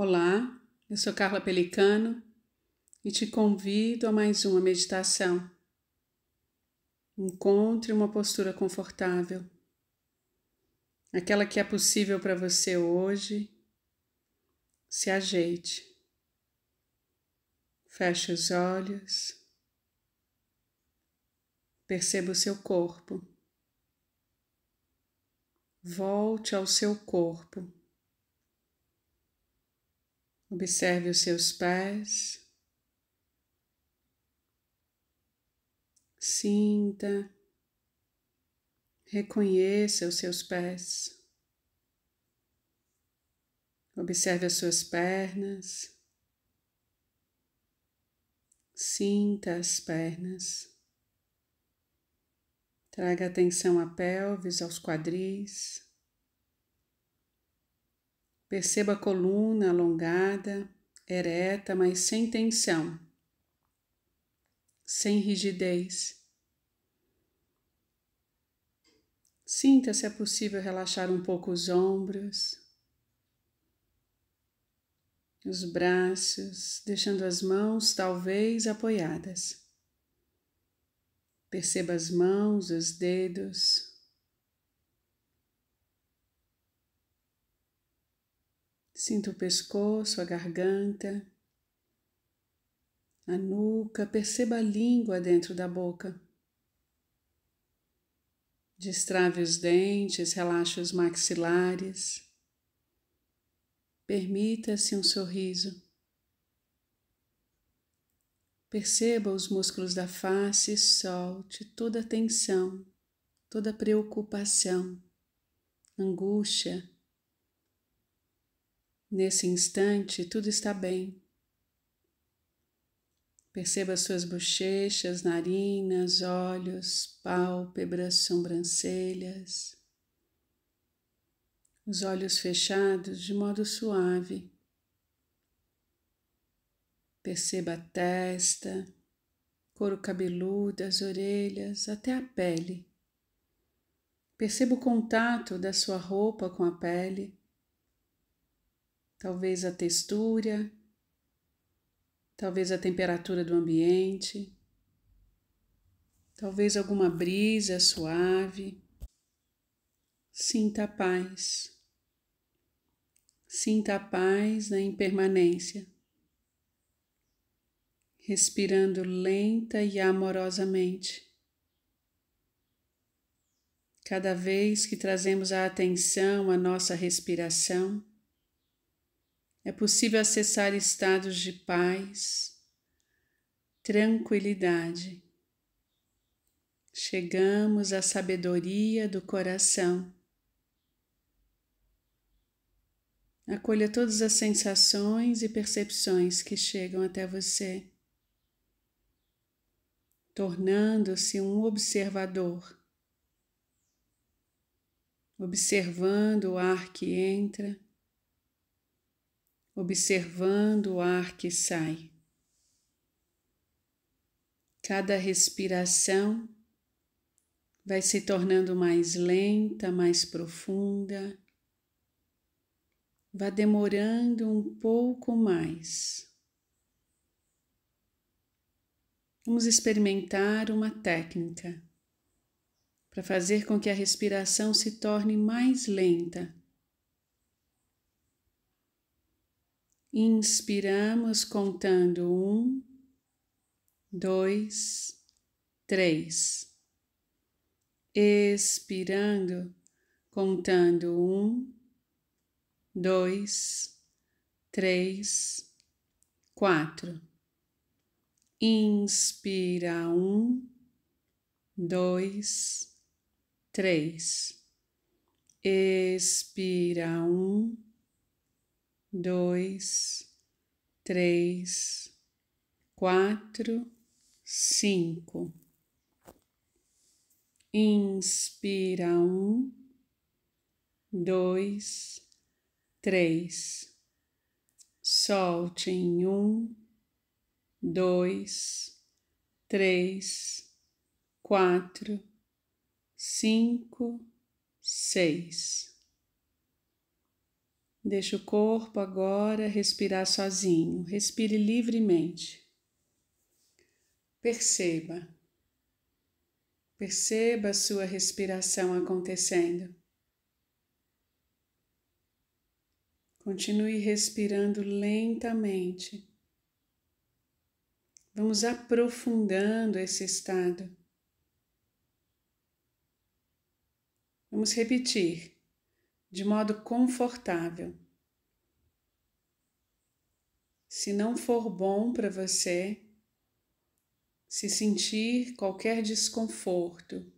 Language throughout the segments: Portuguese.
Olá, eu sou Carla Pelicano e te convido a mais uma meditação. Encontre uma postura confortável, aquela que é possível para você hoje. Se ajeite, feche os olhos, perceba o seu corpo. Volte ao seu corpo Observe os seus pés. Sinta, reconheça os seus pés. Observe as suas pernas. Sinta as pernas. Traga atenção à pelvis, aos quadris. Perceba a coluna alongada, ereta, mas sem tensão, sem rigidez. Sinta se é possível relaxar um pouco os ombros, os braços, deixando as mãos talvez apoiadas. Perceba as mãos, os dedos, Sinta o pescoço, a garganta, a nuca, perceba a língua dentro da boca. Destrave os dentes, relaxe os maxilares. Permita-se um sorriso. Perceba os músculos da face e solte toda a tensão, toda a preocupação, angústia, Nesse instante, tudo está bem. Perceba suas bochechas, narinas, olhos, pálpebras, sobrancelhas. Os olhos fechados de modo suave. Perceba a testa, couro cabeludo, as orelhas, até a pele. Perceba o contato da sua roupa com a pele talvez a textura, talvez a temperatura do ambiente, talvez alguma brisa suave. Sinta a paz. Sinta a paz na impermanência, respirando lenta e amorosamente. Cada vez que trazemos a atenção à nossa respiração, é possível acessar estados de paz, tranquilidade. Chegamos à sabedoria do coração. Acolha todas as sensações e percepções que chegam até você, tornando-se um observador, observando o ar que entra observando o ar que sai. Cada respiração vai se tornando mais lenta, mais profunda, vai demorando um pouco mais. Vamos experimentar uma técnica para fazer com que a respiração se torne mais lenta Inspiramos contando um, dois, três. Expirando, contando um, dois, três, quatro. Inspira um, dois, três. Expira um dois, três, quatro, cinco. Inspira um, dois, três. Solte em um, dois, três, quatro, cinco, seis. Deixe o corpo agora respirar sozinho, respire livremente. Perceba. Perceba a sua respiração acontecendo. Continue respirando lentamente. Vamos aprofundando esse estado. Vamos repetir de modo confortável. Se não for bom para você se sentir qualquer desconforto,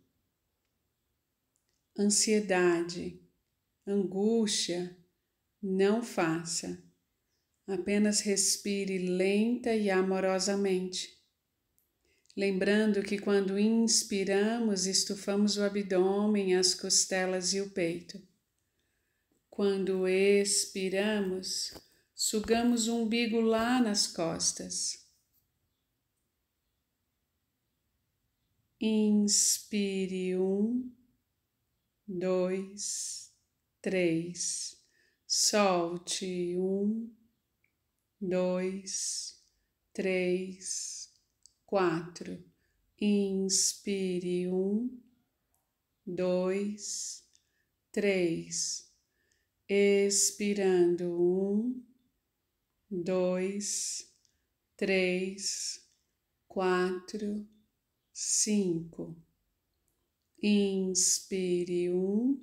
ansiedade, angústia, não faça. Apenas respire lenta e amorosamente. Lembrando que quando inspiramos, estufamos o abdômen, as costelas e o peito. Quando expiramos, sugamos o umbigo lá nas costas. Inspire um, dois, três. Solte um, dois, três, quatro. Inspire um, dois, três expirando um, dois, três, quatro, cinco. Inspire um,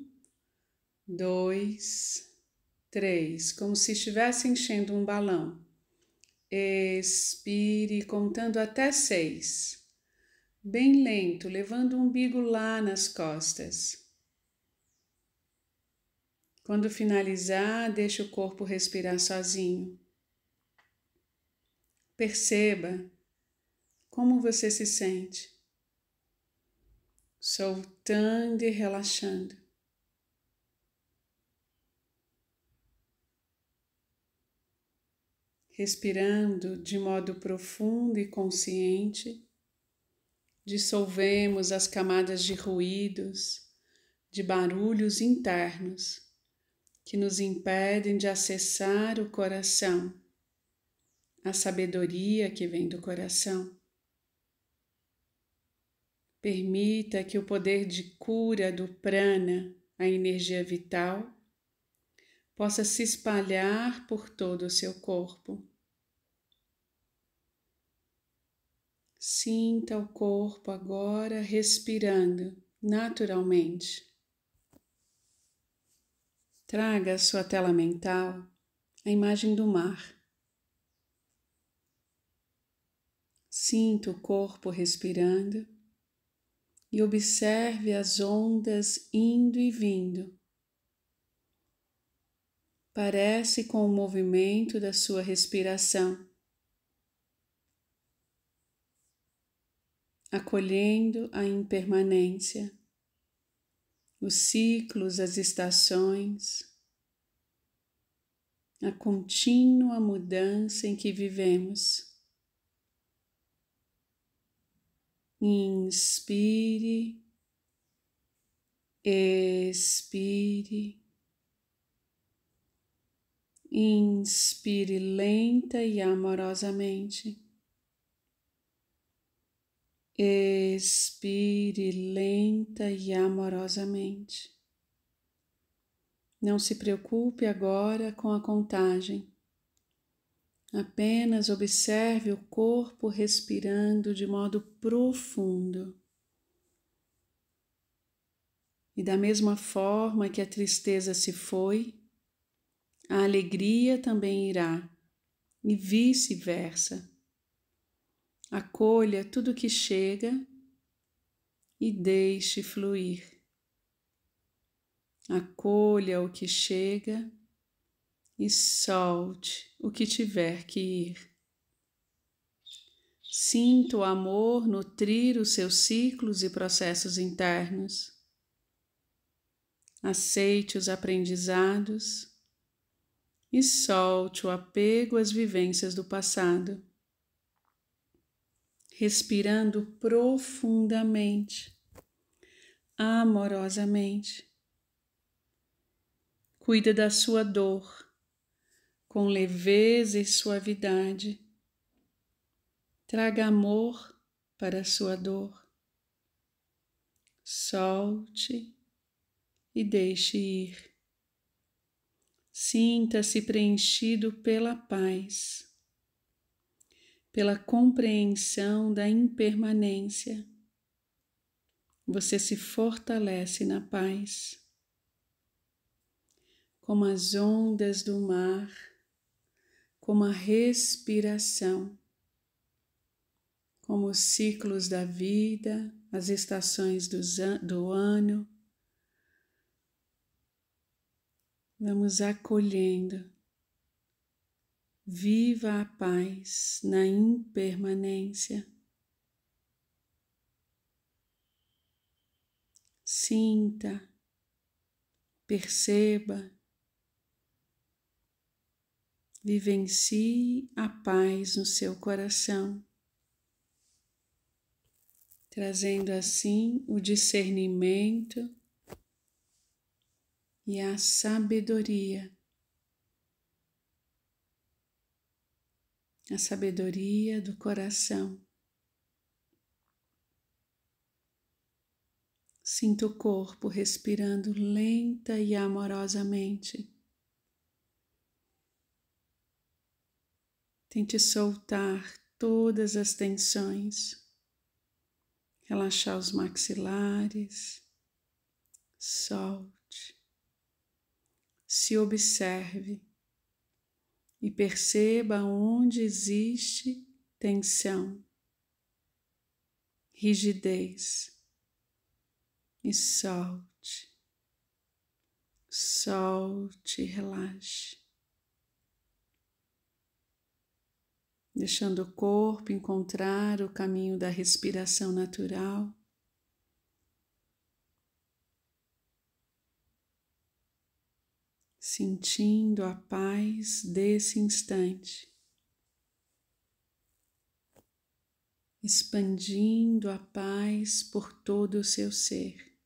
dois, três, como se estivesse enchendo um balão. Expire contando até seis, bem lento, levando o umbigo lá nas costas. Quando finalizar, deixe o corpo respirar sozinho. Perceba como você se sente, soltando e relaxando. Respirando de modo profundo e consciente, dissolvemos as camadas de ruídos, de barulhos internos que nos impedem de acessar o coração, a sabedoria que vem do coração. Permita que o poder de cura do prana, a energia vital, possa se espalhar por todo o seu corpo. Sinta o corpo agora respirando naturalmente. Traga à sua tela mental a imagem do mar. Sinta o corpo respirando e observe as ondas indo e vindo. Parece com o movimento da sua respiração, acolhendo a impermanência os ciclos, as estações, a contínua mudança em que vivemos. Inspire, expire. Inspire lenta e amorosamente. Expire lenta e amorosamente. Não se preocupe agora com a contagem. Apenas observe o corpo respirando de modo profundo. E da mesma forma que a tristeza se foi, a alegria também irá, e vice-versa. Acolha tudo que chega e deixe fluir. Acolha o que chega e solte o que tiver que ir. Sinta o amor nutrir os seus ciclos e processos internos. Aceite os aprendizados e solte o apego às vivências do passado respirando profundamente, amorosamente. Cuida da sua dor com leveza e suavidade. Traga amor para a sua dor. Solte e deixe ir. Sinta-se preenchido pela paz pela compreensão da impermanência. Você se fortalece na paz. Como as ondas do mar, como a respiração, como os ciclos da vida, as estações do ano. Vamos acolhendo Viva a paz na impermanência. Sinta, perceba, vivencie a paz no seu coração, trazendo assim o discernimento e a sabedoria a sabedoria do coração. sinto o corpo respirando lenta e amorosamente. Tente soltar todas as tensões, relaxar os maxilares, solte, se observe e perceba onde existe tensão, rigidez e solte, solte e relaxe. Deixando o corpo encontrar o caminho da respiração natural sentindo a paz desse instante, expandindo a paz por todo o seu ser.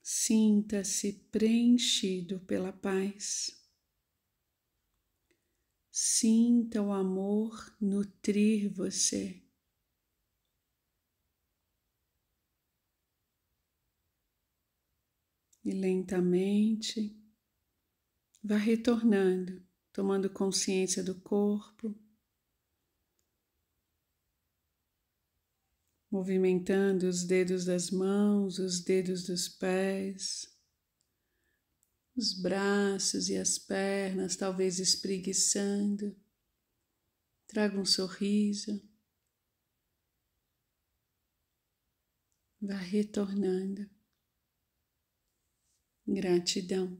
Sinta-se preenchido pela paz. Sinta o amor nutrir você. e lentamente vá retornando, tomando consciência do corpo, movimentando os dedos das mãos, os dedos dos pés, os braços e as pernas, talvez espreguiçando. Traga um sorriso. Vá retornando. Gratidão.